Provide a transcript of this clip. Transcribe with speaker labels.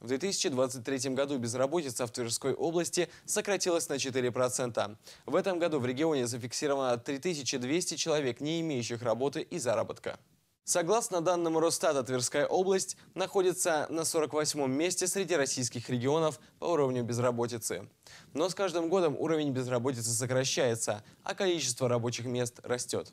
Speaker 1: В 2023 году безработица в Тверской области сократилась на 4%. В этом году в регионе зафиксировано 3200 человек, не имеющих работы и заработка. Согласно данным Росстата, Тверская область находится на 48-м месте среди российских регионов по уровню безработицы. Но с каждым годом уровень безработицы сокращается, а количество рабочих мест растет.